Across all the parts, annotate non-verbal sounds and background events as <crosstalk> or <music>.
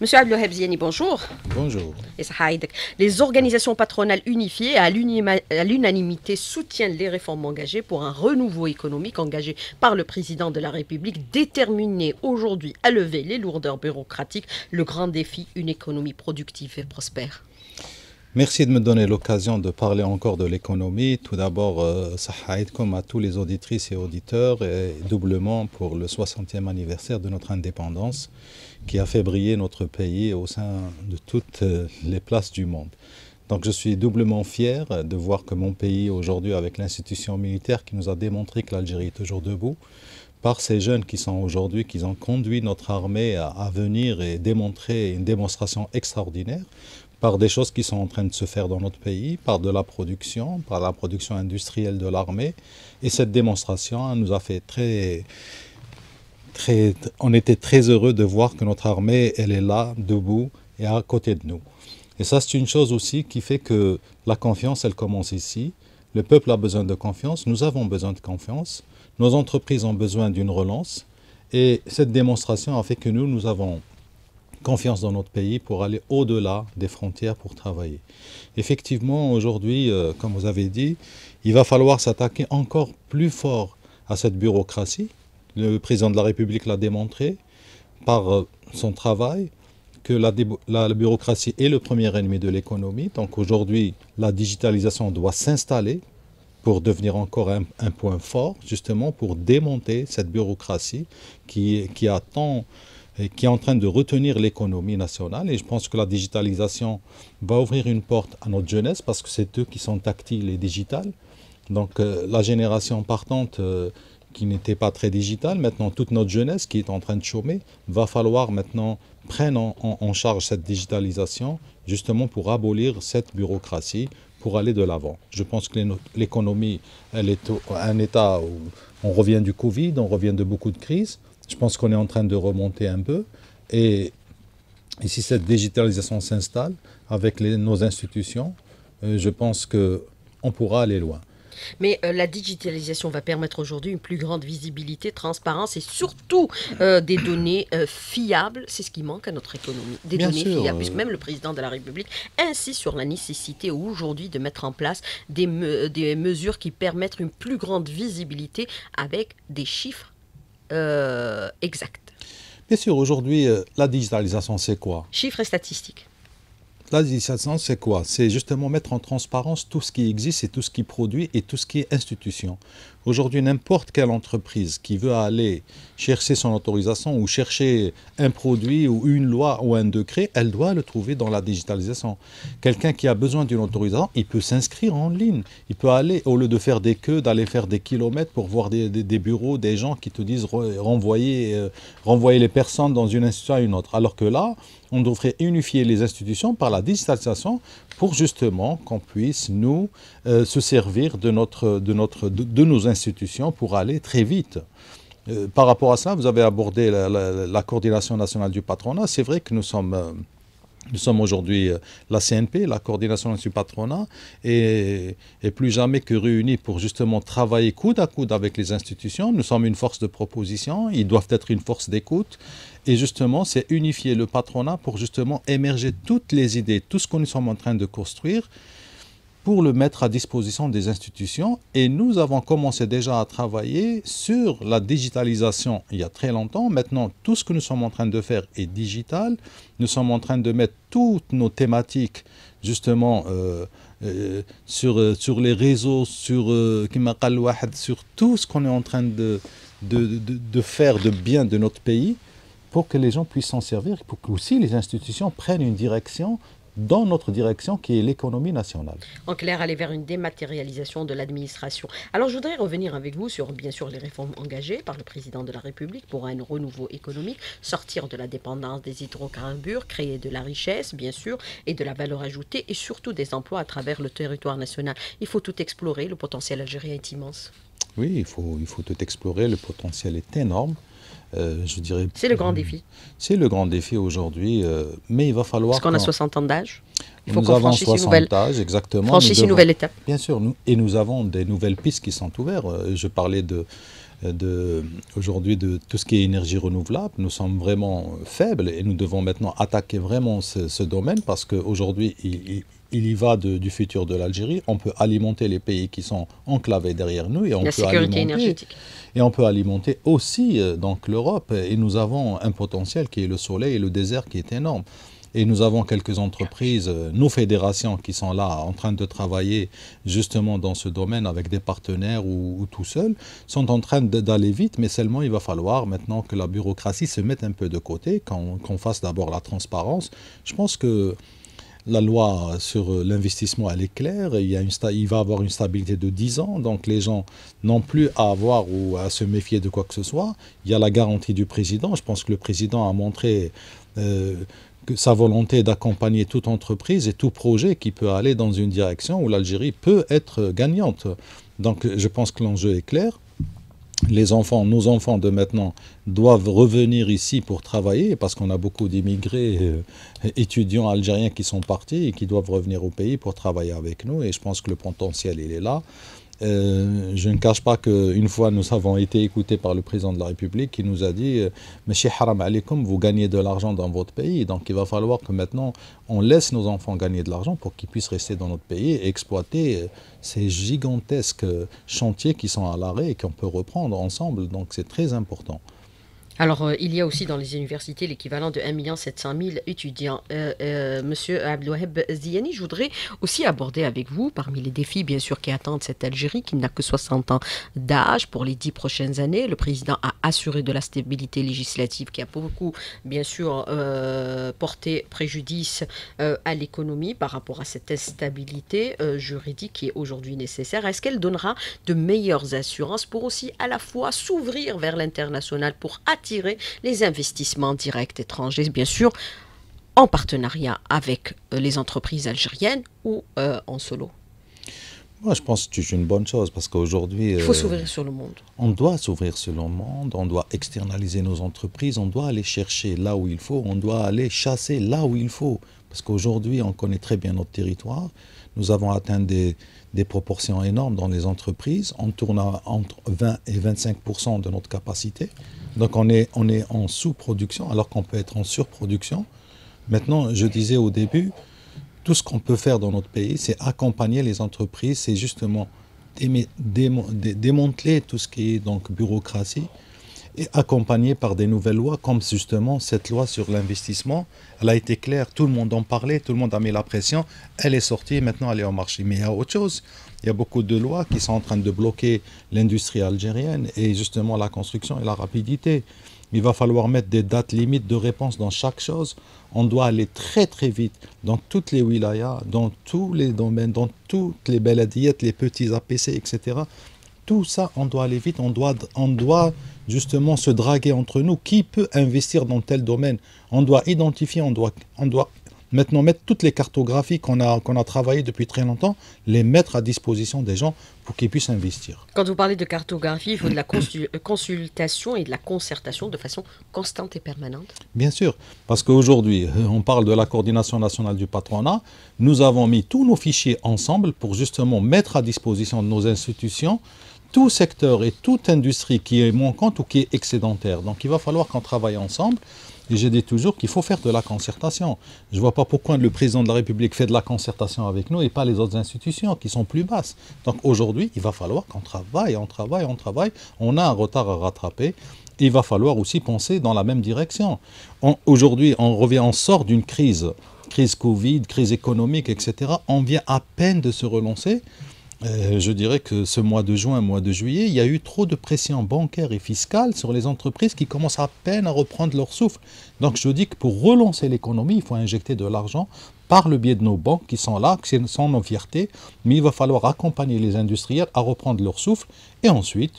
Monsieur Abdelhab Ziani, bonjour. Bonjour. Les organisations patronales unifiées à l'unanimité soutiennent les réformes engagées pour un renouveau économique engagé par le président de la République, déterminé aujourd'hui à lever les lourdeurs bureaucratiques, le grand défi, une économie productive et prospère. Merci de me donner l'occasion de parler encore de l'économie. Tout d'abord, euh, aide comme à tous les auditrices et auditeurs, et doublement pour le 60e anniversaire de notre indépendance, qui a fait briller notre pays au sein de toutes euh, les places du monde. Donc je suis doublement fier de voir que mon pays aujourd'hui, avec l'institution militaire qui nous a démontré que l'Algérie est toujours debout, par ces jeunes qui sont aujourd'hui, qui ont conduit notre armée à venir et démontrer une démonstration extraordinaire, par des choses qui sont en train de se faire dans notre pays, par de la production, par la production industrielle de l'armée. Et cette démonstration nous a fait très, très... On était très heureux de voir que notre armée, elle est là, debout et à côté de nous. Et ça, c'est une chose aussi qui fait que la confiance, elle commence ici. Le peuple a besoin de confiance, nous avons besoin de confiance, nos entreprises ont besoin d'une relance. Et cette démonstration a fait que nous, nous avons confiance dans notre pays pour aller au-delà des frontières pour travailler. Effectivement, aujourd'hui, euh, comme vous avez dit, il va falloir s'attaquer encore plus fort à cette bureaucratie. Le président de la République l'a démontré par euh, son travail que la, bureaucratie est le premier ennemi de l'économie. Donc aujourd'hui, la digitalisation doit s'installer pour devenir encore un, point fort, justement pour démonter cette bureaucratie qui, qui a tant qui est en train de retenir l'économie nationale. Et je pense que la digitalisation va ouvrir une porte à notre jeunesse parce que c'est eux qui sont tactiles et digitales. Donc euh, la génération partante euh, qui n'était pas très digitale, maintenant toute notre jeunesse qui est en train de chômer, va falloir maintenant prendre en, en charge cette digitalisation justement pour abolir cette bureaucratie, pour aller de l'avant. Je pense que l'économie, elle est un état où on revient du Covid, on revient de beaucoup de crises. Je pense qu'on est en train de remonter un peu. Et, si cette digitalisation s'installe avec nos institutions, euh, je pense qu'on pourra aller loin. Mais euh, la digitalisation va permettre aujourd'hui une plus grande visibilité, transparence et surtout euh, des données fiables. C'est ce qui manque à notre économie. Des données fiables, puisque même le président de la République insiste sur la nécessité aujourd'hui de mettre en place des, des mesures qui permettent une plus grande visibilité avec des chiffres euh, exact. Bien sûr, aujourd'hui, euh, la digitalisation, c'est quoi Chiffres et statistiques. La digitalisation, c'est quoi C'est justement mettre en transparence tout ce qui existe et tout ce qui produit et tout ce qui est institution. Aujourd'hui, n'importe quelle entreprise qui veut aller chercher son autorisation ou chercher un produit ou une loi ou un décret, elle doit le trouver dans la digitalisation. Quelqu'un qui a besoin d'une autorisation, il peut s'inscrire en ligne. Il peut aller, au lieu de faire des queues, d'aller faire des kilomètres pour voir des, bureaux, des gens qui te disent renvoyer, euh, renvoyer les personnes dans une institution à une autre. Alors que là, on devrait unifier les institutions par la digitalisation pour justement qu'on puisse nous euh, se servir de, notre, de, notre, de, nos institutions pour aller très vite. Euh, par rapport à ça, vous avez abordé la coordination nationale du patronat. C'est vrai que nous sommes euh, nous sommes aujourd'hui euh, la CNP, la coordination du patronat, et, plus jamais que réunis pour justement travailler coude à coude avec les institutions. Nous sommes une force de proposition, ils doivent être une force d'écoute. Et justement, c'est unifier le patronat pour justement émerger toutes les idées, tout ce que nous sommes en train de construire pour le mettre à disposition des institutions. Et nous avons commencé déjà à travailler sur la digitalisation il y a très longtemps. Maintenant, tout ce que nous sommes en train de faire est digital. Nous sommes en train de mettre toutes nos thématiques justement euh, euh, sur, euh, sur les réseaux, sur, sur tout ce qu'on est en train de, de, de, de faire de bien de notre pays pour que les gens puissent s'en servir, pour que aussi les institutions prennent une direction dans notre direction qui est l'économie nationale. En clair, aller vers une dématérialisation de l'administration. Alors je voudrais revenir avec vous sur bien sûr les réformes engagées par le président de la République pour un renouveau économique, sortir de la dépendance des hydrocarbures, créer de la richesse bien sûr et de la valeur ajoutée et surtout des emplois à travers le territoire national. Il faut tout explorer, le potentiel algérien est immense. Oui, il faut, il faut tout explorer, le potentiel est énorme. Euh, c'est le grand défi. C'est le grand défi aujourd'hui, euh, mais il va falloir. Parce qu'on a 60 ans d'âge. Il faut nous avons franchisse une nouvelle, exactement. nouvelle étape. Bien sûr, et nous avons des nouvelles pistes qui sont ouvertes. Euh, je parlais de, aujourd'hui de tout ce qui est énergie renouvelable. Nous sommes vraiment euh, faibles et nous devons maintenant attaquer vraiment ce, domaine parce qu'aujourd'hui, il, y va du futur de l'Algérie. On peut alimenter les pays qui sont enclavés derrière nous et on peut alimenter et on peut alimenter aussi euh, donc l'Europe. Et nous avons un potentiel qui est le soleil et le désert qui est énorme. Et nous avons quelques entreprises, euh, nos fédérations qui sont là en train de travailler justement dans ce domaine avec des partenaires ou, tout seuls, sont en train d'aller vite, mais seulement il va falloir maintenant que la bureaucratie se mette un peu de côté, qu'on fasse d'abord la transparence. Je pense que la loi sur euh, l'investissement, elle est claire. Il, y a une il va avoir une stabilité de 10 ans. Donc les gens n'ont plus à avoir ou à se méfier de quoi que ce soit. Il y a la garantie du président. Je pense que le président a montré euh, sa volonté d'accompagner toute entreprise et tout projet qui peut aller dans une direction où l'Algérie peut être gagnante. Donc je pense que l'enjeu est clair. Les enfants, nos enfants de maintenant, doivent revenir ici pour travailler parce qu'on a beaucoup d'immigrés euh, étudiants algériens qui sont partis et qui doivent revenir au pays pour travailler avec nous. Et je pense que le potentiel, il est là. Euh, je ne cache pas qu'une fois nous avons été écoutés par le président de la République qui nous a dit M. Euh, Monsieur Haram vous gagnez de l'argent dans votre pays, donc il va falloir que maintenant on laisse nos enfants gagner de l'argent pour qu'ils puissent rester dans notre pays et exploiter euh, ces gigantesques chantiers qui sont à l'arrêt et qu'on peut reprendre ensemble. Donc c'est très important. Alors, euh, il y a aussi dans les universités l'équivalent de 1 million d'étudiants. étudiants. Euh, euh, monsieur Abdouheb Ziyani, je voudrais aussi aborder avec vous, parmi les défis bien sûr qui attendent cette Algérie, qui n'a que 60 ans d'âge pour les dix prochaines années, le président a assuré de la stabilité législative qui a beaucoup, bien sûr, porté préjudice à l'économie par rapport à cette instabilité juridique qui est aujourd'hui nécessaire. Est-ce qu'elle donnera de meilleures assurances pour aussi à la fois s'ouvrir vers l'international pour attirer les investissements directs étrangers, bien sûr, en partenariat avec euh, les entreprises algériennes ou euh, en solo moi, je pense que c'est une bonne chose parce qu'aujourd'hui. Il faut euh, s'ouvrir sur le monde. On doit s'ouvrir sur le monde, on doit externaliser nos entreprises, on doit aller chercher là où il faut, on doit aller chasser là où il faut. Parce qu'aujourd'hui, on connaît très bien notre territoire. Nous avons atteint des, des proportions énormes dans les entreprises. On tourne entre 20 et 25 de notre capacité. Donc on est, on est en sous-production alors qu'on peut être en surproduction. Maintenant, je disais au début, tout ce qu'on peut faire dans notre pays, c'est accompagner les entreprises, c'est justement démanteler tout ce qui est donc bureaucratie, accompagné par des nouvelles lois, comme justement cette loi sur l'investissement. Elle a été claire, tout le monde en parlait, tout le monde a mis la pression. Elle est sortie maintenant elle est en marché. Mais il y a autre chose. Il y a beaucoup de lois qui sont en train de bloquer l'industrie algérienne et justement la construction et la rapidité. Il va falloir mettre des dates limites de réponse dans chaque chose. On doit aller très très vite dans toutes les wilayas, dans tous les domaines, dans toutes les diètes, les petits APC, etc. Tout ça, on doit aller vite, on doit, on doit justement se draguer entre nous. Qui peut investir dans tel domaine On doit identifier, on doit, on doit maintenant mettre toutes les cartographies qu'on a, qu'on a travaillées depuis très longtemps, les mettre à disposition des gens pour qu'ils puissent investir. Quand vous parlez de cartographie, il faut de la <coughs> consultation et de la concertation de façon constante et permanente Bien sûr, parce qu'aujourd'hui, euh, on parle de la coordination nationale du patronat. Nous avons mis tous nos fichiers ensemble pour justement mettre à disposition de nos institutions tout secteur et toute industrie qui est manquante ou qui est excédentaire. Donc il va falloir qu'on travaille ensemble. Et je dis toujours qu'il faut faire de la concertation. Je ne vois pas pourquoi le président de la République fait de la concertation avec nous et pas les autres institutions qui sont plus basses. Donc aujourd'hui, il va falloir qu'on travaille, on travaille, on travaille. On a un retard à rattraper. il va falloir aussi penser dans la même direction. Aujourd'hui, on revient, on sort d'une crise, crise Covid, crise économique, etc. On vient à peine de se relancer. Euh, je dirais que ce mois de juin, mois de juillet, il y a eu trop de pression bancaire et fiscale sur les entreprises qui commencent à peine à reprendre leur souffle. Donc je dis que pour relancer l'économie, il faut injecter de l'argent par le biais de nos banques qui sont là, qui sont nos fiertés, mais il va falloir accompagner les industriels à reprendre leur souffle et ensuite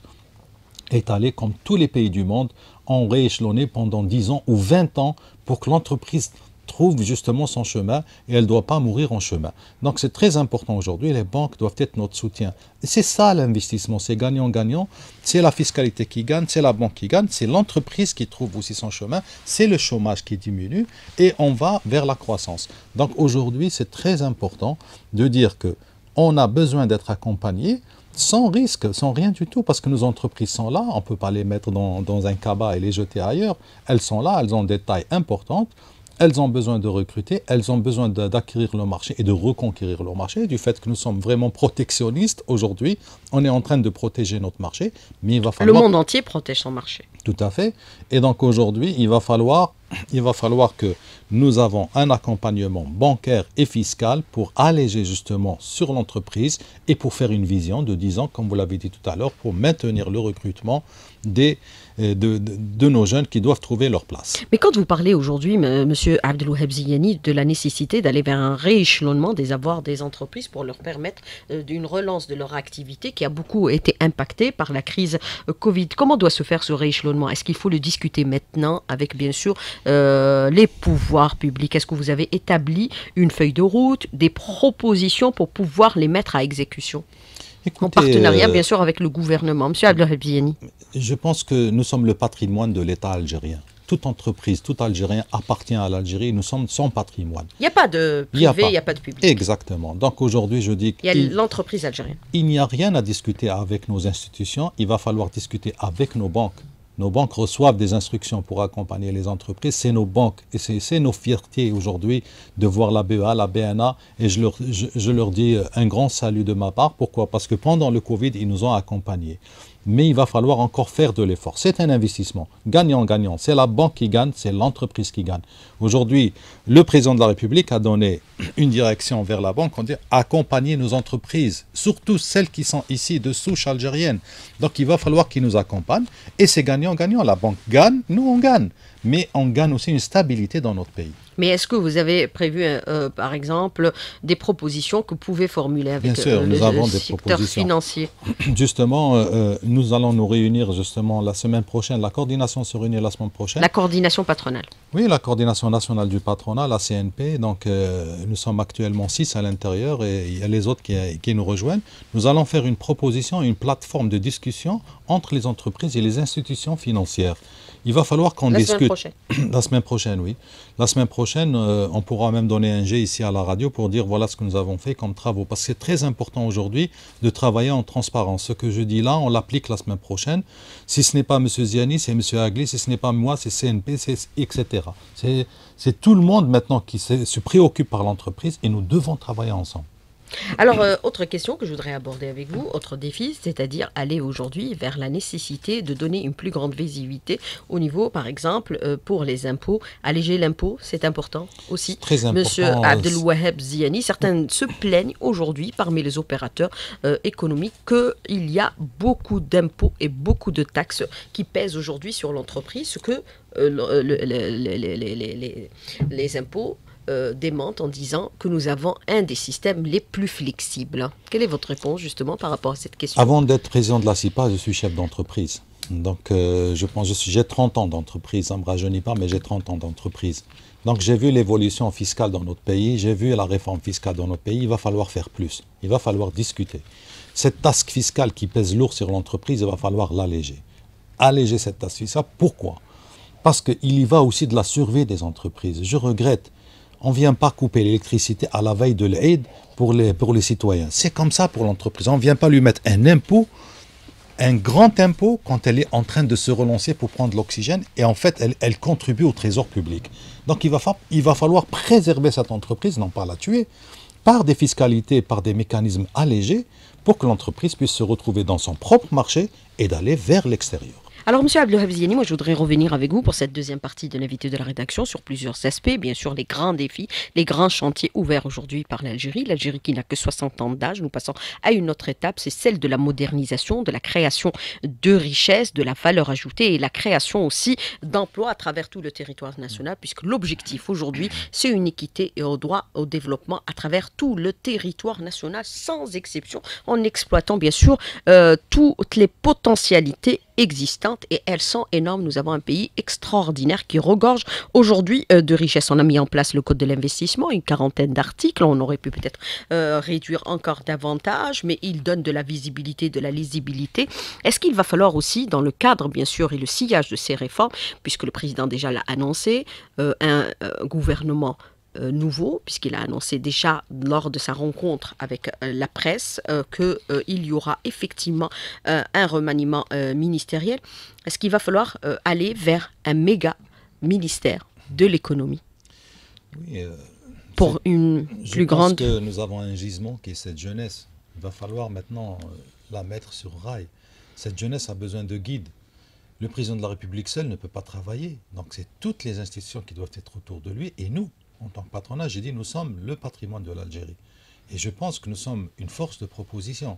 étaler comme tous les pays du monde en rééchelonné pendant 10 ans ou 20 ans pour que l'entreprise trouve justement son chemin et elle ne doit pas mourir en chemin. Donc c'est très important aujourd'hui, les banques doivent être notre soutien. C'est ça l'investissement, c'est gagnant-gagnant, c'est la fiscalité qui gagne, c'est la banque qui gagne, c'est l'entreprise qui trouve aussi son chemin, c'est le chômage qui diminue et on va vers la croissance. Donc aujourd'hui c'est très important de dire que on a besoin d'être accompagné, sans risque, sans rien du tout, parce que nos entreprises sont là, on ne peut pas les mettre dans, dans, un cabas et les jeter ailleurs. Elles sont là, elles ont des tailles importantes elles ont besoin de recruter, elles ont besoin d'acquérir le marché et de reconquérir leur marché. Du fait que nous sommes vraiment protectionnistes aujourd'hui, on est en train de protéger notre marché, mais il va falloir... Le monde entier protège son marché. Tout à fait. Et donc aujourd'hui, il va falloir, <clears throat> il va falloir que nous avons un accompagnement bancaire et fiscal pour alléger justement sur l'entreprise et pour faire une vision de 10 ans, comme vous l'avez dit tout à l'heure, pour maintenir le recrutement des euh, de, nos jeunes qui doivent trouver leur place. Mais quand vous parlez aujourd'hui, M. Abdelouheb Ziyani, de la nécessité d'aller vers un rééchelonnement des avoirs des entreprises pour leur permettre euh, d'une relance de leur activité qui a beaucoup été impactée par la crise euh, Covid, comment doit se faire ce rééchelonnement Est-ce qu'il faut le discuter maintenant avec, bien sûr, les pouvoirs publics Est-ce que vous avez établi une feuille de route, des propositions pour pouvoir les mettre à exécution en partenariat, bien sûr, avec le gouvernement. Monsieur Abdelhabiani je pense que nous sommes le patrimoine de l'État algérien. Toute entreprise, tout Algérien appartient à l'Algérie. Nous sommes son patrimoine. Il n'y a pas de privé, il n'y a, pas de public. Exactement. Donc aujourd'hui, je dis qu'il y a l'entreprise algérienne. Il n'y a rien à discuter avec nos institutions. Il va falloir discuter avec nos banques. Nos banques reçoivent des instructions pour accompagner les entreprises. C'est nos banques et c'est nos fiertés aujourd'hui de voir la BEA, la BNA. Et je je leur dis un grand salut de ma part. Pourquoi Parce que pendant le Covid, ils nous ont accompagnés mais il va falloir encore faire de l'effort. C'est un investissement gagnant-gagnant. C'est la banque qui gagne, c'est l'entreprise qui gagne. Aujourd'hui, le président de la République a donné une direction vers la banque, on dit accompagner nos entreprises, surtout celles qui sont ici de souche algérienne. Donc il va falloir qu'ils nous accompagnent et c'est gagnant-gagnant. La banque gagne, nous on gagne, mais on gagne aussi une stabilité dans notre pays. Mais est-ce que vous avez prévu, euh, euh, par exemple, des propositions que vous pouvez formuler avec Bien euh, sûr, des propositions. <clears throat> Justement, nous allons nous réunir justement la semaine prochaine. La coordination se réunit la semaine prochaine. La coordination patronale. Oui, la coordination nationale du patronat, la CNP. Donc, nous sommes actuellement six à l'intérieur et il y a les autres qui nous rejoignent. Nous allons faire une proposition, une plateforme de discussion entre les entreprises et les institutions financières. Il va falloir qu'on discute. <clears throat> la semaine prochaine, oui. La semaine prochaine, euh, on pourra même donner un jet ici à la radio pour dire voilà ce que nous avons fait comme travaux. Parce que c'est très important aujourd'hui de travailler en transparence. Ce que je dis là, on l'applique la semaine prochaine. Si ce n'est pas M. Ziani, c'est M. Agli. Si ce n'est pas moi, c'est CNP, etc. C'est tout le monde maintenant qui se préoccupe par l'entreprise et nous devons travailler ensemble. Alors, euh, autre question que je voudrais aborder avec vous, autre défi, c'est-à-dire aller aujourd'hui vers la nécessité de donner une plus grande visibilité au niveau, par exemple, euh, pour les impôts. Alléger l'impôt, c'est important aussi. Très important. Monsieur hein. Abdelwahab Ziani, certains se plaignent aujourd'hui parmi les opérateurs euh, économiques qu'il y a beaucoup d'impôts et beaucoup de taxes qui pèsent aujourd'hui sur l'entreprise, ce que les impôts euh, démontent en disant que nous avons un des systèmes les plus flexibles. Quelle est votre réponse justement par rapport à cette question Avant d'être président de la CIPA, je suis chef d'entreprise. Donc euh, je pense, j'ai 30 ans d'entreprise, ça ne me rajeunit pas, mais j'ai 30 ans d'entreprise. Donc j'ai vu l'évolution fiscale dans notre pays, j'ai vu la réforme fiscale dans notre pays, il va falloir faire plus, il va falloir discuter. Cette tasse fiscale qui pèse lourd sur l'entreprise, il va falloir l'alléger. Alléger cette tasse fiscale, pourquoi Parce qu'il y va aussi de la survie des entreprises. Je regrette on ne vient pas couper l'électricité à la veille de l'aide pour les, pour les citoyens. C'est comme ça pour l'entreprise. On ne vient pas lui mettre un impôt, un grand impôt, quand elle est en train de se relancer pour prendre l'oxygène et en fait, elle, contribue au trésor public. Donc il va, il va falloir préserver cette entreprise, non pas la tuer, par des fiscalités, par des mécanismes allégés pour que l'entreprise puisse se retrouver dans son propre marché et d'aller vers l'extérieur. Alors, Monsieur Ziani, moi, je voudrais revenir avec vous pour cette deuxième partie de l'invité de la rédaction sur plusieurs aspects. Bien sûr, les grands défis, les grands chantiers ouverts aujourd'hui par l'Algérie. L'Algérie qui n'a que 60 ans d'âge. Nous passons à une autre étape, c'est celle de la modernisation, de la création de richesses, de la valeur ajoutée et la création aussi d'emplois à travers tout le territoire national, puisque l'objectif aujourd'hui, c'est une équité et au droit au développement à travers tout le territoire national, sans exception, en exploitant bien sûr euh, toutes les potentialités existantes et elles sont énormes. Nous avons un pays extraordinaire qui regorge aujourd'hui euh, de richesses. On a mis en place le code de l'investissement, une quarantaine d'articles. On aurait pu peut-être euh, réduire encore davantage, mais il donne de la visibilité, de la lisibilité. Est-ce qu'il va falloir aussi, dans le cadre bien sûr et le sillage de ces réformes, puisque le président déjà l'a annoncé, euh, un gouvernement euh, nouveau, puisqu'il a annoncé déjà lors de sa rencontre avec euh, la presse euh, que qu'il y aura effectivement un remaniement ministériel, est-ce qu'il va falloir aller vers un méga ministère de l'économie oui, Pour une plus pense grande. Que nous avons un gisement qui est cette jeunesse. Il va falloir maintenant la mettre sur rail. Cette jeunesse a besoin de guides. Le président de la République seul ne peut pas travailler. Donc c'est toutes les institutions qui doivent être autour de lui et nous en tant que patronat, j'ai dit nous sommes le patrimoine de l'Algérie. Et je pense que nous sommes une force de proposition.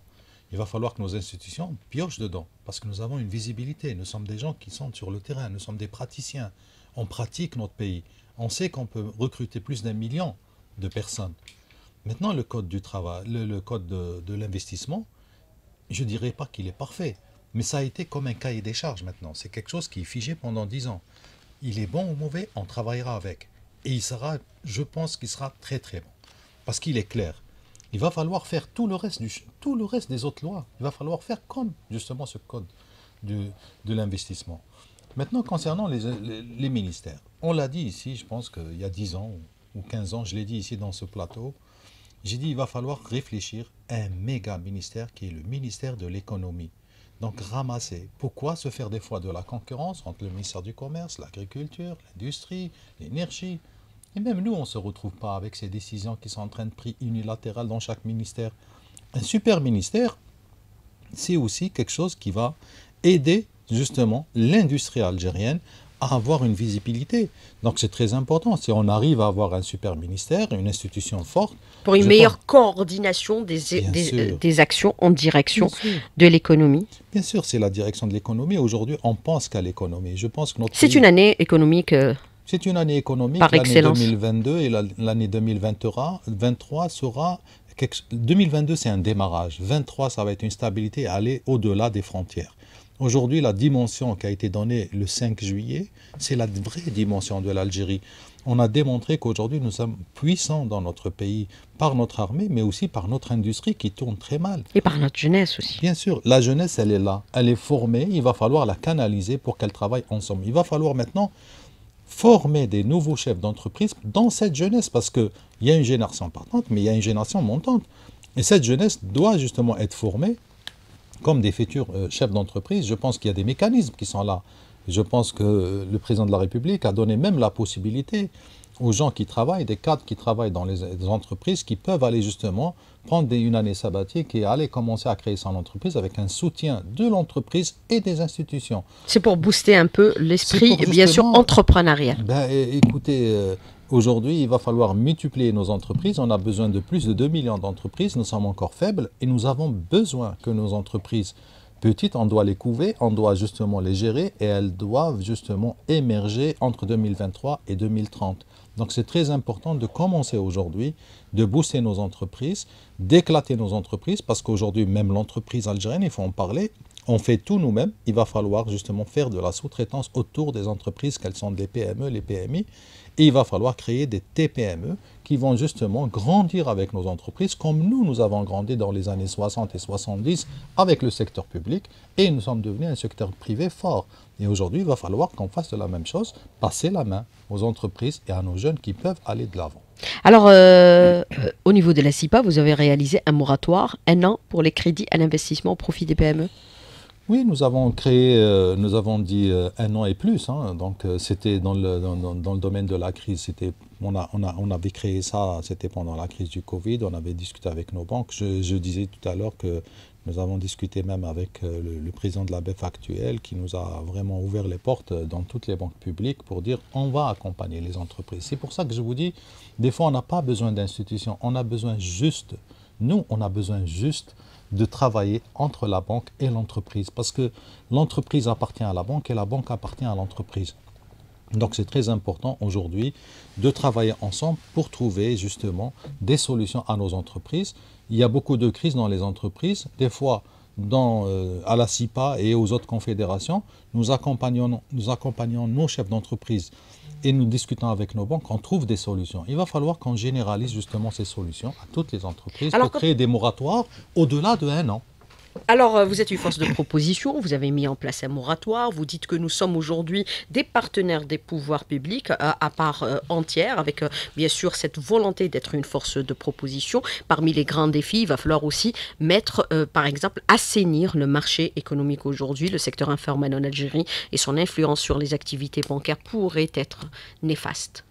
Il va falloir que nos institutions piochent dedans, parce que nous avons une visibilité. Nous sommes des gens qui sont sur le terrain, nous sommes des praticiens. On pratique notre pays. On sait qu'on peut recruter plus d'un million de personnes. Maintenant, le code du travail, le, code de, de l'investissement, je ne dirais pas qu'il est parfait, mais ça a été comme un cahier des charges maintenant. C'est quelque chose qui est figé pendant dix ans. Il est bon ou mauvais, on travaillera avec. Et il sera, je pense qu'il sera très très bon. Parce qu'il est clair. Il va falloir faire tout le, reste du, tout le reste des autres lois. Il va falloir faire comme justement ce code de, l'investissement. Maintenant, concernant les, ministères, on l'a dit ici, je pense qu'il y a 10 ans ou 15 ans, je l'ai dit ici dans ce plateau, j'ai dit il va falloir réfléchir à un méga ministère qui est le ministère de l'économie. Donc ramasser. Pourquoi se faire des fois de la concurrence entre le ministère du Commerce, l'agriculture, l'industrie, l'énergie et même nous, on ne se retrouve pas avec ces décisions qui sont en train de prendre unilatéral dans chaque ministère. Un super ministère, c'est aussi quelque chose qui va aider justement l'industrie algérienne à avoir une visibilité. Donc c'est très important. Si on arrive à avoir un super ministère, une institution forte. Pour une meilleure coordination des, des, actions en direction de l'économie. Bien sûr, c'est la direction de l'économie. Aujourd'hui, on pense qu'à l'économie. Je pense que notre. C'est une année économique. Euh, c'est une année économique. L'année 2022 et l'année 2023 sera. 2022, c'est un démarrage. 2023, ça va être une stabilité aller au-delà des frontières. Aujourd'hui, la dimension qui a été donnée le 5 juillet, c'est la vraie dimension de l'Algérie. On a démontré qu'aujourd'hui, nous sommes puissants dans notre pays, par notre armée, mais aussi par notre industrie qui tourne très mal. Et par notre jeunesse aussi. Bien sûr, la jeunesse, elle est là, elle est formée, il va falloir la canaliser pour qu'elle travaille ensemble. Il va falloir maintenant former des nouveaux chefs d'entreprise dans cette jeunesse, parce qu'il y a une génération partante, mais il y a une génération montante. Et cette jeunesse doit justement être formée comme des futurs euh, chefs d'entreprise. Je pense qu'il y a des mécanismes qui sont là. Je pense que le président de la République a donné même la possibilité aux gens qui travaillent, des cadres qui travaillent dans les, entreprises, qui peuvent aller justement prendre des, une année sabbatique et aller commencer à créer son entreprise avec un soutien de l'entreprise et des institutions. C'est pour booster un peu l'esprit, bien sûr, entrepreneurial. Ben, écoutez, euh, aujourd'hui, il va falloir multiplier nos entreprises. On a besoin de plus de 2 millions d'entreprises. Nous sommes encore faibles et nous avons besoin que nos entreprises petites, on doit les couver, on doit justement les gérer et elles doivent justement émerger entre 2023 et 2030. Donc c'est très important de commencer aujourd'hui, de booster nos entreprises, d'éclater nos entreprises, parce qu'aujourd'hui même l'entreprise algérienne, il faut en parler, on fait tout nous-mêmes, il va falloir justement faire de la sous-traitance autour des entreprises, qu'elles sont e, les PME, les PMI, il va falloir créer des TPME qui vont justement grandir avec nos entreprises comme nous, nous avons grandi dans les années 60 et 70 avec le secteur public et nous sommes devenus un secteur privé fort. Et aujourd'hui, il va falloir qu'on fasse la même chose, passer la main aux entreprises et à nos jeunes qui peuvent aller de l'avant. Alors, euh, au niveau de la CIPA, vous avez réalisé un moratoire, un an, pour les crédits à l'investissement au profit des PME oui, nous avons créé, euh, nous avons dit euh, un an et plus. Hein. donc, euh, c'était dans le, domaine de la crise. C'était, on, avait créé ça, c'était pendant la crise du Covid. On avait discuté avec nos banques. Je, disais tout à l'heure que nous avons discuté même avec le, le, président de la BEF actuelle qui nous a vraiment ouvert les portes dans toutes les banques publiques pour dire on va accompagner les entreprises. C'est pour ça que je vous dis, des fois, on n'a pas besoin d'institutions. On a besoin juste, nous, on a besoin juste de travailler entre la banque et l'entreprise, parce que l'entreprise appartient à la banque et la banque appartient à l'entreprise. Donc c'est très important aujourd'hui de travailler ensemble pour trouver justement des solutions à nos entreprises. Il y a beaucoup de crises dans les entreprises. Des fois, dans, euh, à la CIPA et aux autres confédérations, nous accompagnons, nous accompagnons nos chefs d'entreprise et nous discutons avec nos banques, on trouve des solutions. Il va falloir qu'on généralise justement ces solutions à toutes les entreprises pour créer des moratoires au-delà de un an. Alors, euh, vous êtes une force de proposition, vous avez mis en place un moratoire, vous dites que nous sommes aujourd'hui des partenaires des pouvoirs publics euh, à, part euh, entière, avec bien sûr cette volonté d'être une force de proposition. Parmi les grands défis, il va falloir aussi mettre, par exemple, assainir le marché économique aujourd'hui. Le secteur informel en Algérie et son influence sur les activités bancaires pourrait être néfaste.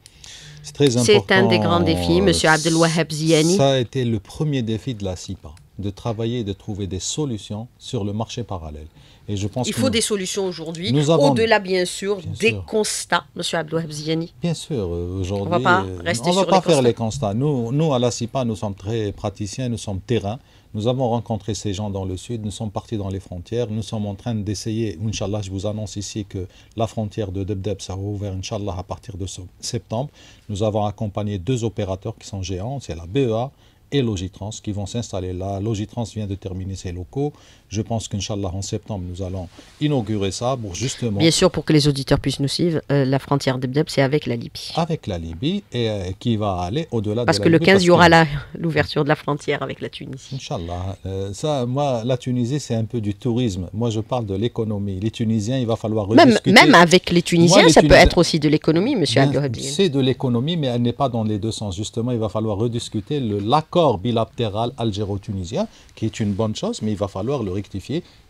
C'est un des grands défis, Monsieur Abdelwahab Ziani. Ça a été le premier défi de la CIPA de travailler et de trouver des solutions sur le marché parallèle. Et je pense Il faut des solutions aujourd'hui, au-delà bien sûr des constats, M. Abdouhabziani. Bien sûr, euh, aujourd'hui, euh, on ne va pas, rester faire les constats. Nous, nous, à la CIPA, nous sommes très praticiens, nous sommes terrain. Nous avons rencontré ces gens dans le sud, nous sommes partis dans les frontières, nous sommes en train d'essayer, Inch'Allah, je vous annonce ici que la frontière de Debdeb sera ouverte, Inch'Allah, à partir de septembre. Nous avons accompagné deux opérateurs qui sont géants, c'est la BEA et Logitrans qui vont s'installer là. Logitrans vient de terminer ses locaux. Je pense qu'Inch'Allah, en septembre, nous allons inaugurer ça pour justement. Bien sûr, pour que les auditeurs puissent nous suivre, euh, la frontière d'Ebdeb, c'est avec la Libye. Avec la Libye, et euh, qui va aller au-delà de Parce que le 15, il y aura <laughs> l'ouverture de la frontière avec la Tunisie. Inch'Allah. Euh, ça, moi, la Tunisie, c'est un peu du tourisme. Moi, je parle de l'économie. Les Tunisiens, il va falloir rediscuter... même avec les Tunisiens, ça peut être aussi de l'économie, monsieur Abdelhadi. C'est de l'économie, mais elle n'est pas dans les deux sens. Justement, il va falloir rediscuter l'accord bilatéral algéro-tunisien, qui est une bonne chose, mais il va falloir le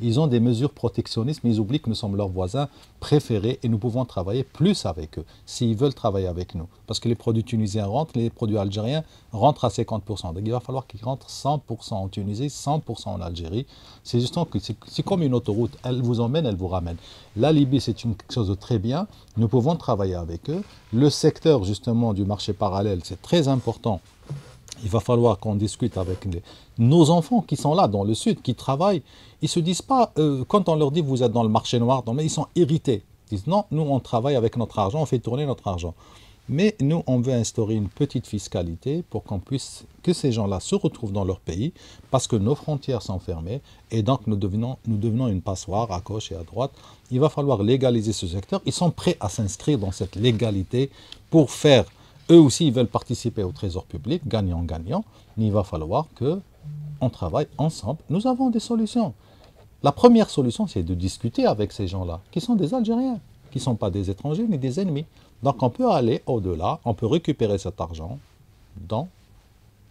ils ont des mesures protectionnistes, mais ils oublient que nous sommes leurs voisins préférés et nous pouvons travailler plus avec eux s'ils veulent travailler avec nous. Parce que les produits tunisiens rentrent, les produits algériens rentrent à 50%. Donc il va falloir qu'ils rentrent 100% en Tunisie, 100% en Algérie. C'est justement que c'est comme une autoroute. Elle vous emmène, elle vous ramène. La Libye, c'est une chose de très bien. Nous pouvons travailler avec eux. Le secteur justement du marché parallèle, c'est très important il va falloir qu'on discute avec nos enfants qui sont là dans le sud, qui travaillent. Ils se disent pas, euh, quand on leur dit vous êtes dans le marché noir, non, mais ils sont irrités. Ils disent non, nous on travaille avec notre argent, on fait tourner notre argent. Mais nous, on veut instaurer une petite fiscalité pour qu'on puisse, que ces gens-là se retrouvent dans leur pays, parce que nos frontières sont fermées, et donc nous devenons, nous devenons une passoire à gauche et à droite. Il va falloir légaliser ce secteur. Ils sont prêts à s'inscrire dans cette légalité pour faire eux aussi ils veulent participer au trésor public, gagnant-gagnant, il va falloir que travaille ensemble. Nous avons des solutions. La première solution, c'est de discuter avec ces gens-là, qui sont des Algériens, qui ne sont pas des étrangers ni des ennemis. Donc on peut aller au-delà, on peut récupérer cet argent dans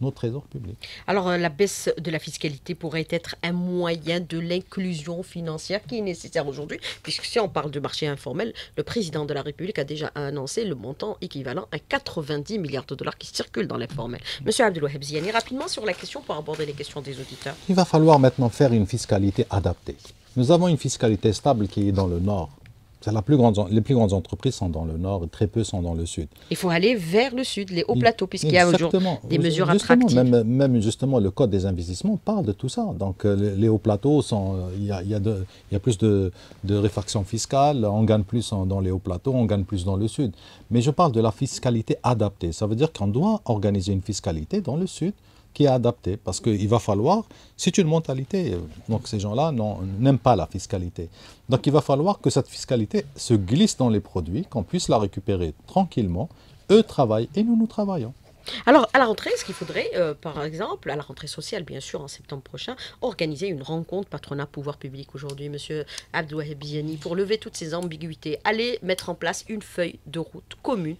trésors publics. Alors euh, la baisse de la fiscalité pourrait être un moyen de l'inclusion financière qui est nécessaire aujourd'hui, puisque si on parle de marché informel, le président de la République a déjà annoncé le montant équivalent à 90 milliards de dollars qui circulent dans l'informel. Monsieur Abdelwahab Ziani, rapidement sur la question pour aborder les questions des auditeurs. Il va falloir maintenant faire une fiscalité adaptée. Nous avons une fiscalité stable qui est dans le nord les plus grandes entreprises sont dans le nord, et très peu sont dans le sud. Il faut aller vers le sud, les hauts mm. plateaux, puisqu'il y a aujourd'hui des mesures attractives. Même, même, justement, le code des investissements parle de tout ça. Donc euh, les, hauts plateaux, euh, il y a, plus de, de, réfraction fiscale, on gagne plus dans les hauts plateaux, on gagne plus dans le sud. Mais je parle de la fiscalité adaptée. Ça veut dire qu'on doit organiser une fiscalité dans le sud qui est adapté, parce qu'il va falloir, c'est une mentalité, donc ces gens-là n'aiment pas la fiscalité. Donc il va falloir que cette fiscalité se glisse dans les produits, qu'on puisse la récupérer tranquillement. Eux travaillent et nous, nous travaillons. Alors, à la rentrée, est-ce qu'il faudrait, euh, par exemple, à la rentrée sociale, bien sûr, en septembre prochain, organiser une rencontre patronat-pouvoir public aujourd'hui, M. Abdouaheb pour lever toutes ces ambiguïtés, aller mettre en place une feuille de route commune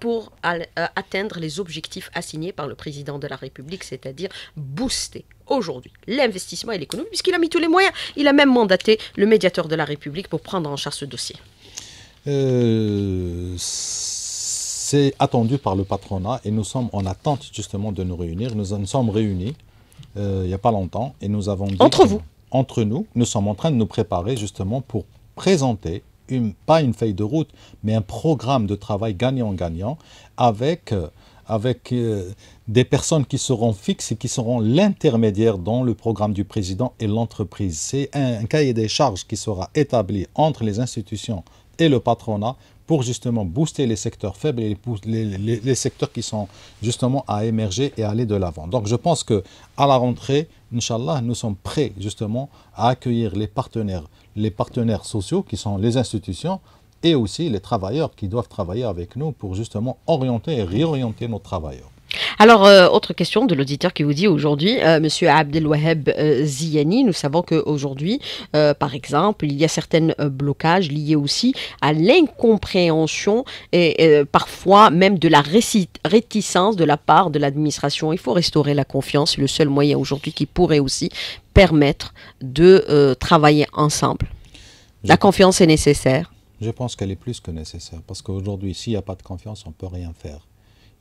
pour euh, atteindre les objectifs assignés par le président de la République, c'est-à-dire booster aujourd'hui l'investissement et l'économie, puisqu'il a mis tous les moyens. Il a même mandaté le médiateur de la République pour prendre en charge ce dossier. Euh, c'est attendu par le patronat et nous sommes en attente justement de nous réunir. Nous nous sommes réunis euh, il n'y a pas longtemps et nous avons dit... Entre vous Entre nous, nous sommes en train de nous préparer justement pour présenter pas une feuille de route, mais un programme de travail gagnant-gagnant avec, euh, euh, des personnes qui seront fixes et qui seront l'intermédiaire dans le programme du président et l'entreprise. C'est un, cahier des charges qui sera établi entre les institutions et le patronat pour justement booster les secteurs faibles et les, secteurs qui sont justement à émerger et aller de l'avant. Donc je pense que à la rentrée, Inch'Allah, nous sommes prêts justement à accueillir les partenaires les partenaires sociaux qui sont les institutions et aussi les travailleurs qui doivent travailler avec nous pour justement orienter et réorienter nos travailleurs. Alors, euh, autre question de l'auditeur qui vous dit aujourd'hui, euh, Monsieur Abdelwaheb euh, Ziani, nous savons qu'aujourd'hui, par exemple, il y a certains blocages liés aussi à l'incompréhension et parfois même de la réticence de la part de l'administration. Il faut restaurer la confiance, le seul moyen aujourd'hui qui pourrait aussi permettre de travailler ensemble. La confiance est nécessaire. Je pense qu'elle est plus que nécessaire, parce qu'aujourd'hui, s'il n'y a pas de confiance, on ne peut rien faire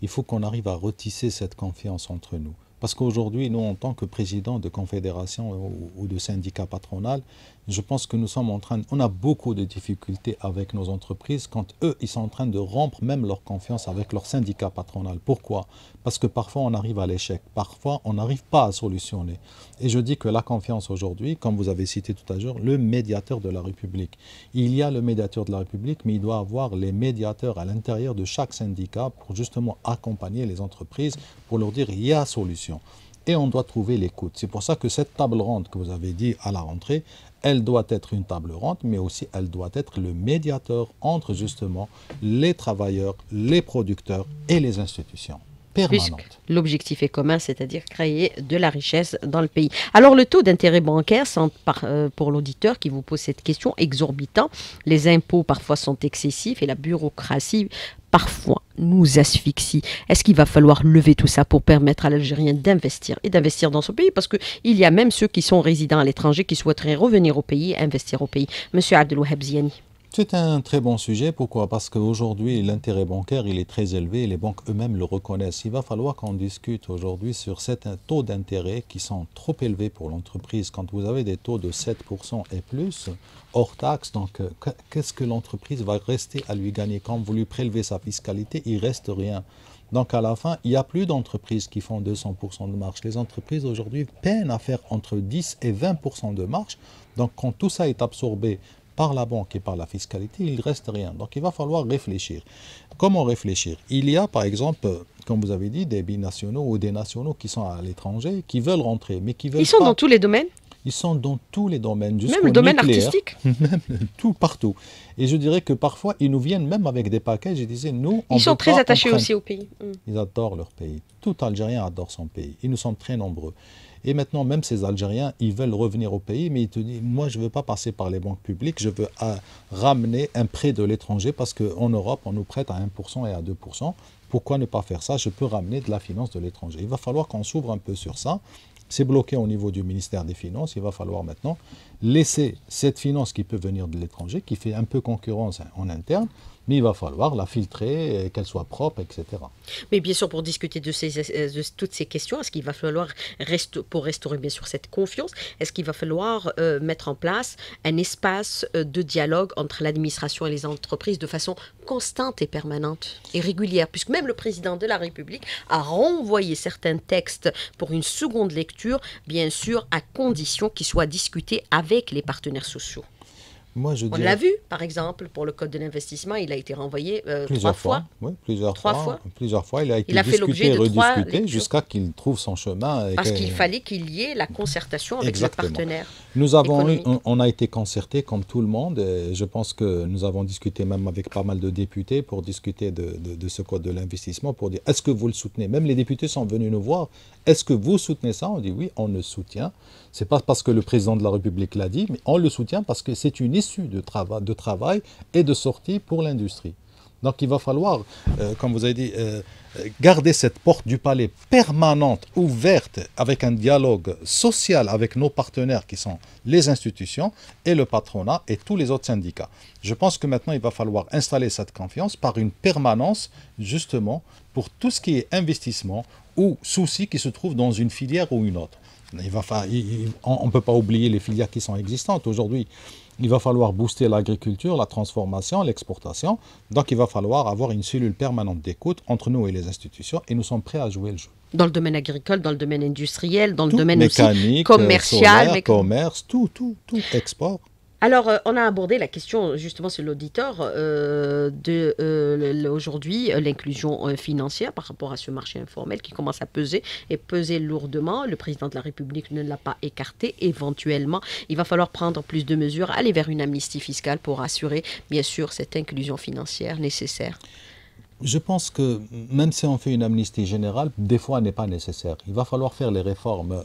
il faut qu'on arrive à retisser cette confiance entre nous. Parce qu'aujourd'hui, nous, en tant que président de confédération ou, de syndicat patronal, je pense que nous sommes en train, on a beaucoup de difficultés avec nos entreprises quand eux, ils sont en train de rompre même leur confiance avec leur syndicat patronal. Pourquoi Parce que parfois on arrive à l'échec, parfois on n'arrive pas à solutionner. Et je dis que la confiance aujourd'hui, comme vous avez cité tout à l'heure, le médiateur de la République. Il y a le médiateur de la République, mais il doit avoir les médiateurs à l'intérieur de chaque syndicat pour justement accompagner les entreprises, pour leur dire il y a solution et on doit trouver l'écoute. C'est pour ça que cette table ronde que vous avez dit à la rentrée, elle doit être une table ronde, mais aussi elle doit être le médiateur entre justement les travailleurs, les producteurs et les institutions. L'objectif est commun, c'est-à-dire créer de la richesse dans le pays. Alors le taux d'intérêt bancaire euh, pour l'auditeur qui vous pose cette question, exorbitant. Les impôts parfois sont excessifs et la bureaucratie parfois nous asphyxie. Est-ce qu'il va falloir lever tout ça pour permettre à l'Algérien d'investir et d'investir dans son pays Parce qu'il y a même ceux qui sont résidents à l'étranger qui souhaiteraient revenir au pays et investir au pays. Monsieur Abdelwahab Ziani. C'est un très bon sujet. Pourquoi Parce qu'aujourd'hui, l'intérêt bancaire, il est très élevé les banques eux-mêmes le reconnaissent. Il va falloir qu'on discute aujourd'hui sur certains taux d'intérêt qui sont trop élevés pour l'entreprise. Quand vous avez des taux de 7% et plus, hors taxe, donc euh, qu'est-ce que l'entreprise va rester à lui gagner Quand vous lui prélevez sa fiscalité, il reste rien. Donc à la fin, il n'y a plus d'entreprises qui font 200% de marge. Les entreprises aujourd'hui peinent à faire entre 10 et 20% de marge. Donc quand tout ça est absorbé par la banque et par la fiscalité, il ne reste rien. Donc il va falloir réfléchir. Comment réfléchir Il y a par exemple, comme vous avez dit, des binationaux ou des nationaux qui sont à l'étranger, qui veulent rentrer, mais qui veulent... Ils sont dans tous les domaines ils sont dans tous les domaines. Même le domaine artistique <laughs> tout, partout. Et je dirais que parfois, ils nous viennent même avec des paquets. Je disais nous, on Ils sont très attachés aussi au pays. Mm. Ils adorent leur pays. Tout Algérien adore son pays. Ils nous sont très nombreux. Et maintenant, même ces Algériens, ils veulent revenir au pays, mais ils te disent, moi, je ne veux pas passer par les banques publiques, je veux euh, ramener un prêt de l'étranger parce qu'en Europe, on nous prête à 1% et à 2%. Pourquoi ne pas faire ça Je peux ramener de la finance de l'étranger. Il va falloir qu'on s'ouvre un peu sur ça c'est bloqué au niveau du ministère des Finances. Il va falloir maintenant laisser cette finance qui peut venir de l'étranger, qui fait un peu concurrence en interne, mais il va falloir la filtrer, euh, qu'elle soit propre, etc. Mais bien sûr, pour discuter euh, de, toutes ces questions, est-ce qu'il va falloir, pour restaurer bien sûr cette confiance, est-ce qu'il va falloir euh, mettre en place un espace de dialogue entre l'administration et les entreprises de façon constante et permanente et régulière, puisque même le président de la République a renvoyé certains textes pour une seconde lecture, bien sûr, à condition qu'ils soient discutés avec les partenaires sociaux. On l'a vu, par exemple, pour le code de l'investissement, il a été renvoyé euh, trois fois. plusieurs Plusieurs fois, il a été discuté, rediscuté, jusqu'à qu'il trouve son chemin. Parce qu'il fallait qu'il y ait la concertation avec ses partenaires. partenaire. Nous avons eu, on, a été concerté comme tout le monde. je pense que nous avons discuté même avec pas mal de députés pour discuter de, ce code de l'investissement, pour dire est-ce que vous le soutenez Même les députés sont venus nous voir. Est-ce que vous soutenez ça On dit oui, on le soutient. C'est pas parce que le président de la République l'a dit, mais on le soutient parce que c'est une issue de, de travail et de sortie pour l'industrie. Donc il va falloir, euh, comme vous avez dit, euh, garder cette porte du palais permanente, ouverte, avec un dialogue social avec nos partenaires qui sont les institutions et le patronat et tous les autres syndicats. Je pense que maintenant, il va falloir installer cette confiance par une permanence, justement, pour tout ce qui est investissement ou souci qui se trouve dans une filière ou une autre. on ne peut pas oublier les filières qui sont existantes aujourd'hui il va falloir booster l'agriculture, la transformation, l'exportation. Donc il va falloir avoir une cellule permanente d'écoute entre nous et les institutions et nous sommes prêts à jouer le jeu. Dans le domaine agricole, dans le domaine industriel, dans le domaine aussi euh, commercial, commerce, tout, tout, tout, export. Alors, euh, on a abordé la question justement sur l'auditeur euh, de euh, aujourd'hui l'inclusion financière par rapport à ce marché informel qui commence à peser et peser lourdement. Le président de la République ne l'a pas écarté. Éventuellement, il va falloir prendre plus de mesures, aller vers une amnistie fiscale pour assurer bien sûr cette inclusion financière nécessaire. Je pense que même si on fait une amnistie générale, des fois n'est pas nécessaire. Il va falloir faire les réformes euh,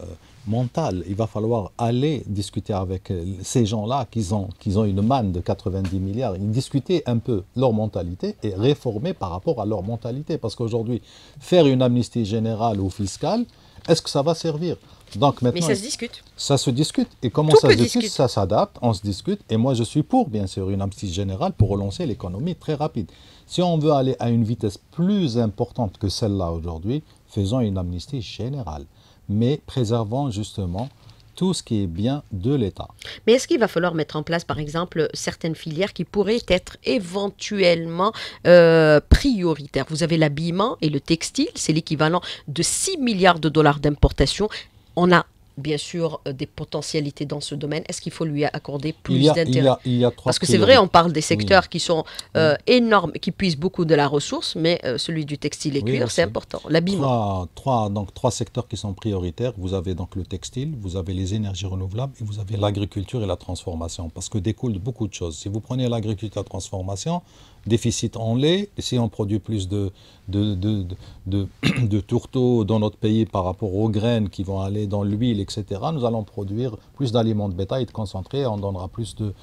mentales. Il va falloir aller discuter avec euh, ces gens-là qui ont, une manne de 90 milliards. Discuter un peu leur mentalité et réformer par rapport à leur mentalité. Parce qu'aujourd'hui, faire une amnistie générale ou fiscale, est-ce que ça va servir donc maintenant, Mais ça se discute. Ça se discute. Et comment ça se discute. Ça s'adapte, on se discute. Et moi, je suis pour, bien sûr, une amnistie générale pour relancer l'économie très rapide. Si on veut aller à une vitesse plus importante que celle-là aujourd'hui, faisons une amnistie générale, mais préservons justement tout ce qui est bien de l'État. Mais est-ce qu'il va falloir mettre en place, par exemple, certaines filières qui pourraient être éventuellement euh, prioritaires Vous avez l'habillement et le textile, c'est l'équivalent de 6 milliards de dollars d'importation. On a bien sûr euh, des potentialités dans ce domaine, est-ce qu'il faut lui accorder plus d'intérêt Parce que c'est vrai, on parle des secteurs qui sont euh, énormes, qui puissent beaucoup de la ressource, mais euh, celui du textile et cuir, c'est important. L'habillement. Trois, trois, donc, trois secteurs qui sont prioritaires. Vous avez donc le textile, vous avez les énergies renouvelables et vous avez l'agriculture et la transformation, parce que découlent beaucoup de choses. Si vous prenez l'agriculture et la transformation, déficit en lait, si on produit plus de, <clears throat> de tourteaux dans notre pays par rapport aux graines qui vont aller dans l'huile, etc., nous allons produire plus d'aliments de bétail et de concentrés, on donnera plus de,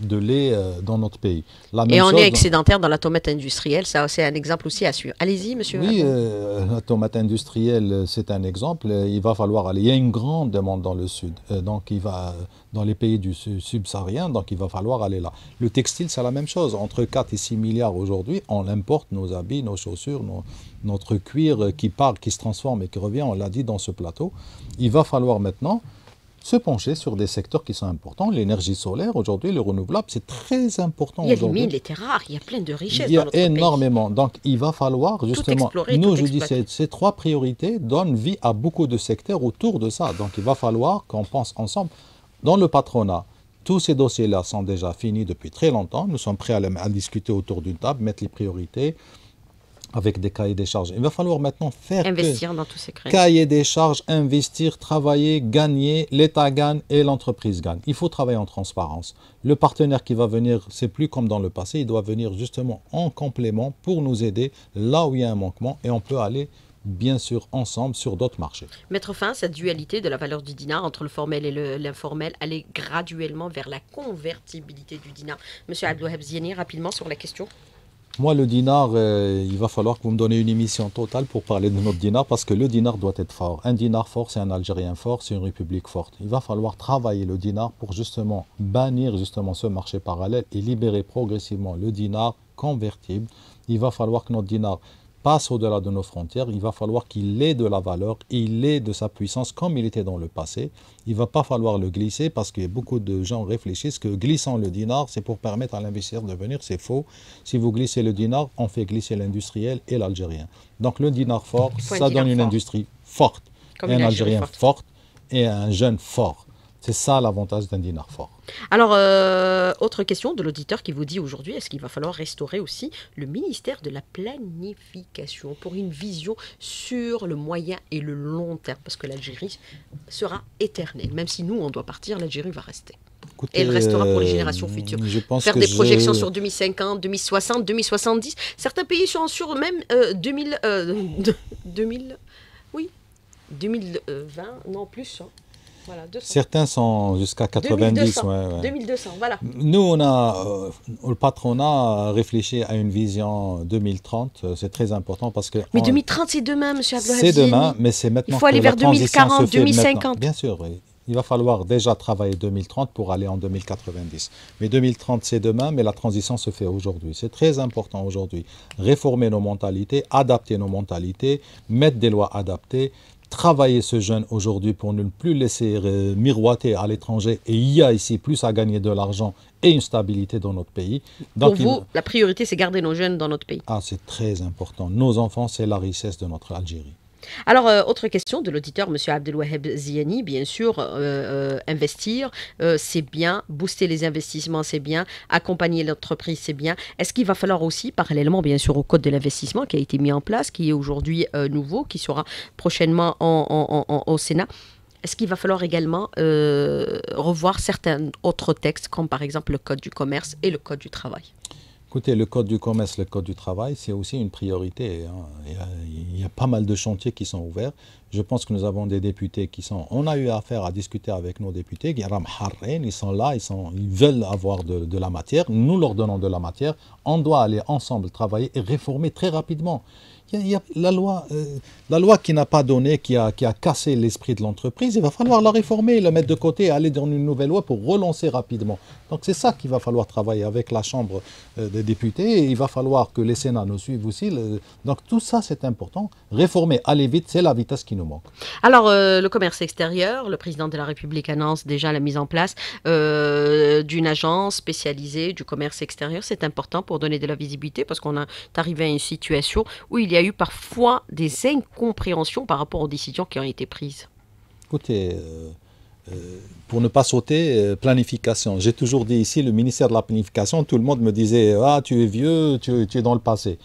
de lait euh, dans notre pays. et on est excédentaire dans la tomate industrielle, ça c'est un exemple aussi à suivre. Allez-y, monsieur. Oui, euh, la tomate industrielle, euh, c'est un exemple. Il va falloir aller. Il y a une grande demande dans le sud, donc il va dans les pays du subsaharien, donc il va falloir aller là. Le textile, c'est la même chose. Entre 4 et 6 milliards aujourd'hui, on l'importe. nos habits, nos chaussures, notre cuir qui part, qui se transforme et qui revient, on l'a dit dans ce plateau. Il va falloir maintenant se pencher sur des secteurs qui sont importants. L'énergie solaire, aujourd'hui, le renouvelable, c'est très important. Il y a des mines, terres rares, il y a plein de richesses. Il y a énormément. Donc, il va falloir justement. nous, je dis, ces, trois priorités donnent vie à beaucoup de secteurs autour de ça. Donc, il va falloir qu'on pense ensemble. Dans le patronat, tous ces dossiers-là sont déjà finis depuis très longtemps. Nous sommes prêts à discuter autour d'une table, mettre les priorités avec des cahiers des charges. Il va falloir maintenant faire investir dans tous ces des charges, investir, travailler, gagner, l'État gagne et l'entreprise gagne. Il faut travailler en transparence. Le partenaire qui va venir, c'est plus comme dans le passé, il doit venir justement en complément pour nous aider là où il y a un manquement et on peut aller bien sûr ensemble sur d'autres marchés. Mettre fin à cette dualité de la valeur du dinar entre le formel et l'informel, aller graduellement vers la convertibilité du dinar. Monsieur Abdouhab Ziani, rapidement sur la question. Moi, le dinar, euh, il va falloir que vous me donnez une émission totale pour parler de notre dinar, parce que le dinar doit être fort. Un dinar fort, c'est un Algérien fort, c'est une République forte. Il va falloir travailler le dinar pour justement bannir justement ce marché parallèle et libérer progressivement le dinar convertible. Il va falloir que notre dinar passe au-delà de nos frontières, il va falloir qu'il ait de la valeur, il ait de sa puissance comme il était dans le passé. Il ne va pas falloir le glisser parce que beaucoup de gens réfléchissent que glissant le dinar, c'est pour permettre à l'investisseur de venir, c'est faux. Si vous glissez le dinar, on fait glisser l'industriel et l'Algérien. Donc le dinar fort, ça donne une industrie forte, un Algérien fort et un jeune fort. C'est ça l'avantage d'un dinar fort. Alors, euh, autre question de l'auditeur qui vous dit aujourd'hui, est-ce qu'il va falloir restaurer aussi le ministère de la planification pour une vision sur le moyen et le long terme Parce que l'Algérie sera éternelle. Même si nous, on doit partir, l'Algérie va rester. elle restera pour les euh, générations futures. Faire des projections sur 2050, 2060, 2070. Certains pays sont sur même 2000, euh, 2000, <laughs> oui, 2020, non plus. Hein. Certains sont jusqu'à 90. 2200, 2200, voilà. Nous, on a, euh, le patronat a réfléchi à une vision 2030. Euh, c'est très important parce que. Mais 2030, c'est demain, monsieur C'est demain, mais c'est maintenant. Il faut aller vers 2040, 2050. Bien sûr, oui. Il va falloir déjà travailler 2030 pour aller en 2090. Mais 2030, c'est demain, mais la transition se fait aujourd'hui. C'est très important aujourd'hui. Réformer nos mentalités, adapter nos mentalités, mettre des lois adaptées, travailler ce jeune aujourd'hui pour ne plus laisser euh, miroiter à l'étranger. Et il y a ici plus à gagner de l'argent et une stabilité dans notre pays. Donc, pour vous, la priorité, c'est garder nos jeunes dans notre pays. Ah, c'est très important. Nos enfants, c'est la richesse de notre Algérie. Alors, euh, autre question de l'auditeur, Monsieur Abdelwahab Ziani, bien sûr, euh, euh, investir, c'est bien, booster les investissements, c'est bien, accompagner l'entreprise, c'est bien. Est-ce qu'il va falloir aussi, parallèlement, bien sûr, au code de l'investissement qui a été mis en place, qui est aujourd'hui nouveau, qui sera prochainement au Sénat, est-ce qu'il va falloir également revoir certains autres textes, comme par exemple le Code du commerce et le Code du travail Écoutez, le Code du commerce, le Code du travail, c'est aussi une priorité. Hein. Il, y a, pas mal de chantiers qui sont ouverts. Je pense que nous avons des députés qui sont... On a eu affaire à discuter avec nos députés. Ils sont là, ils, sont, ils veulent avoir de, la matière. Nous leur donnons de la matière. On doit aller ensemble travailler et réformer très rapidement. la, loi, euh, la loi qui n'a pas donné, qui a, qui a cassé l'esprit de l'entreprise, il va falloir la réformer, la mettre de côté, aller dans une nouvelle loi pour relancer rapidement. Donc c'est ça qu'il va falloir travailler avec la Chambre euh, des députés. il va falloir que les Sénats nous suivent aussi. Donc tout ça, c'est important. Réformer, aller vite, c'est la vitesse qui nous manque. Alors, euh, le commerce extérieur, le président de la République annonce déjà la mise en place euh, d'une agence spécialisée du commerce extérieur. C'est important pour donner de la visibilité parce qu'on est arrivé à une situation où il y a eu parfois des incompréhensions par rapport aux décisions qui ont été prises. Écoutez, euh, pour ne pas sauter, euh, planification. J'ai toujours dit ici, le ministère de la planification, tout le monde me disait Ah, tu es vieux, tu, tu es dans le passé.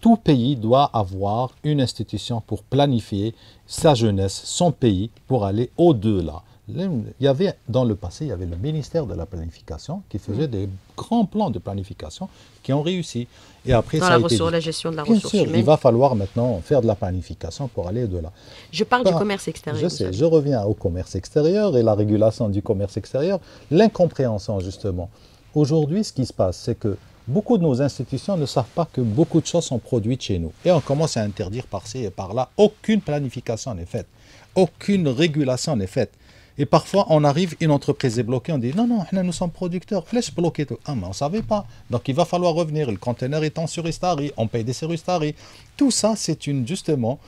Tout pays doit avoir une institution pour planifier sa jeunesse, son pays, pour aller au-delà. Il y avait, dans le passé, il y avait le ministère de la planification qui faisait mm. des grands plans de planification qui ont réussi. Et après, dans ça la, a été gestion de la ressource Il va falloir maintenant faire de la planification pour aller de là. Je parle du commerce extérieur. Je sais, je reviens au commerce extérieur et la régulation du commerce extérieur, l'incompréhension justement. Aujourd'hui, ce qui se passe, c'est que beaucoup de nos institutions ne savent pas que beaucoup de choses sont produites chez nous. Et on commence à interdire par-ci et par-là. Aucune planification n'est faite. Aucune régulation n'est faite. Et parfois, on arrive, une entreprise est bloquée, on dit non, non, nous sommes producteurs, flèche tout. Ah, mais on ne savait pas. Donc, il va falloir revenir. Le conteneur est en suristari, on paye des suristari. Tout ça, c'est une, justement,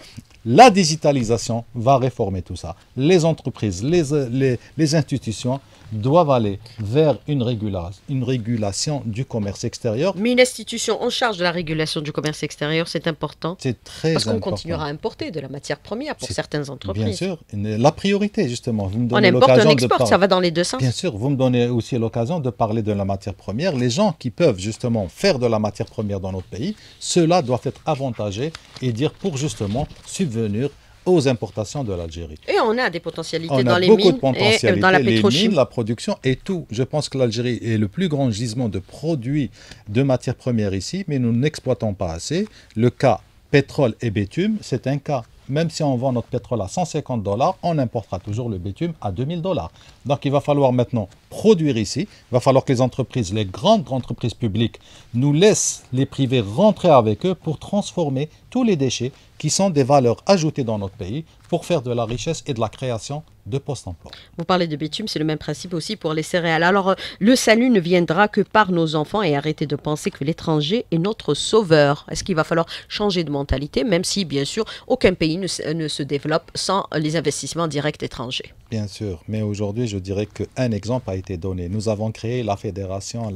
la digitalisation va réformer tout ça. Les entreprises, les, euh, les institutions, doivent aller vers une, régulation du commerce extérieur. Mais une institution en charge de la régulation du commerce extérieur, c'est important. C'est très Parce qu'on continuera à importer de la matière première pour certaines entreprises. Bien sûr, la priorité justement. on importe, on exporte, ça va dans les deux sens. Bien sûr, vous me donnez aussi l'occasion de parler de la matière première. Les gens qui peuvent justement faire de la matière première dans notre pays, cela là doivent être avantagés et dire pour justement subvenir aux importations de l'Algérie. Et on a des potentialités dans les mines, euh, dans la pétrochimie. Les mines, la production et tout. Je pense que l'Algérie est le plus grand gisement de produits de matières premières ici, mais nous n'exploitons pas assez. Le cas pétrole et bitume, c'est un cas. Même si on vend notre pétrole à 150 dollars, on importera toujours le bitume à 2000 dollars. Donc il va falloir maintenant produire ici. Il va falloir que les entreprises, les grandes entreprises publiques, nous laissent les privés rentrer avec eux pour transformer tous les déchets qui sont des valeurs ajoutées dans notre pays, pour faire de la richesse et de la création de post-emploi. Vous parlez de bitume, c'est le même principe aussi pour les céréales. Alors, euh, le salut ne viendra que par nos enfants et arrêtez de penser que l'étranger est notre sauveur. Est-ce qu'il va falloir changer de mentalité, même si, bien sûr, aucun pays ne, se développe sans les investissements directs étrangers Bien sûr, mais aujourd'hui, je dirais qu'un exemple a été donné. Nous avons créé la fédération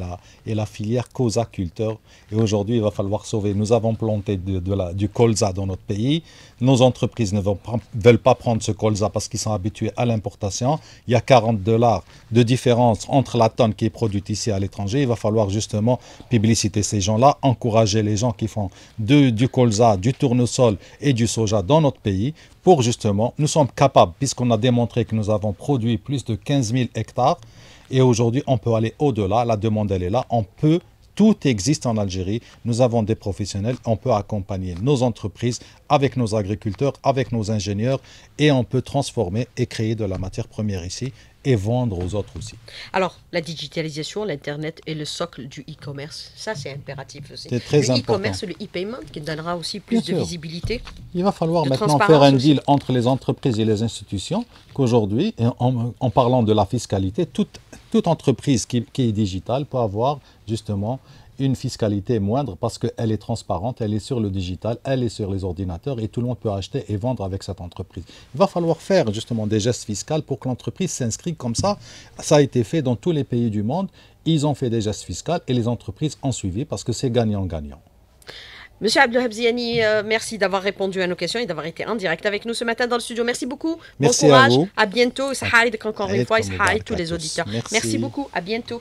et la filière COSA Culteur et aujourd'hui, il va falloir sauver. Nous avons planté du colza dans notre pays, nos entreprises ne veulent pas prendre ce colza parce qu'ils sont habitués à l'importation. Il y a 40 dollars de différence entre la tonne qui est produite ici à l'étranger. Il va falloir justement publiciter ces gens-là, encourager les gens qui font du colza, du tournesol et du soja dans notre pays pour justement, nous sommes capables, puisqu'on a démontré que nous avons produit plus de 15 000 hectares, et aujourd'hui on peut aller au-delà, la demande elle est là, on peut tout existe en Algérie. Nous avons des professionnels. On peut accompagner nos entreprises avec nos agriculteurs, avec nos ingénieurs et on peut transformer et créer de la matière première ici et vendre aux autres aussi. Alors, la digitalisation, l'Internet et le socle du e-commerce, ça c'est impératif aussi. C'est très important. le e-commerce, le e-payment qui donnera aussi plus de visibilité. Il va falloir maintenant faire un deal entre les entreprises et les institutions qu'aujourd'hui, en, en, parlant de la fiscalité, toute, entreprise qui est digitale peut avoir justement une fiscalité moindre parce qu'elle est transparente, elle est sur le digital, elle est sur les ordinateurs et tout le monde peut acheter et vendre avec cette entreprise. Il va falloir faire justement des gestes fiscaux pour que l'entreprise s'inscrive comme ça. Ça a été fait dans tous les pays du monde. Ils ont fait des gestes fiscaux et les entreprises ont suivi parce que c'est gagnant-gagnant. Monsieur Abdelhabziani, euh, merci d'avoir répondu à nos questions et d'avoir été en direct avec nous ce matin dans le studio. Merci beaucoup. Merci bon courage. À, bientôt. Et encore une fois, et tous les auditeurs. Merci. merci beaucoup. À bientôt.